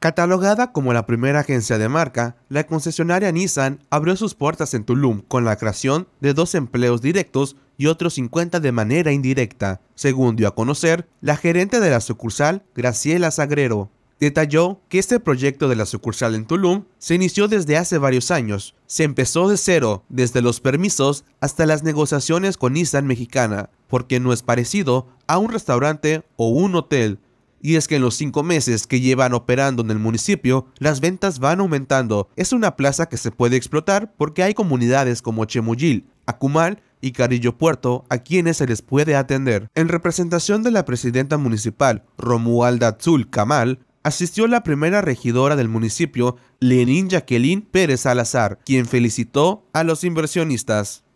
Catalogada como la primera agencia de marca, la concesionaria Nissan abrió sus puertas en Tulum con la creación de dos empleos directos y otros 50 de manera indirecta, según dio a conocer la gerente de la sucursal, Graciela Sagrero. Detalló que este proyecto de la sucursal en Tulum se inició desde hace varios años. Se empezó de cero, desde los permisos hasta las negociaciones con Nissan Mexicana, porque no es parecido a un restaurante o un hotel, y es que en los cinco meses que llevan operando en el municipio, las ventas van aumentando. Es una plaza que se puede explotar porque hay comunidades como Chemuyil, Acumal y Carillo Puerto a quienes se les puede atender. En representación de la presidenta municipal, Romualda Azul Kamal, asistió la primera regidora del municipio, Lenín Jacqueline Pérez Salazar, quien felicitó a los inversionistas.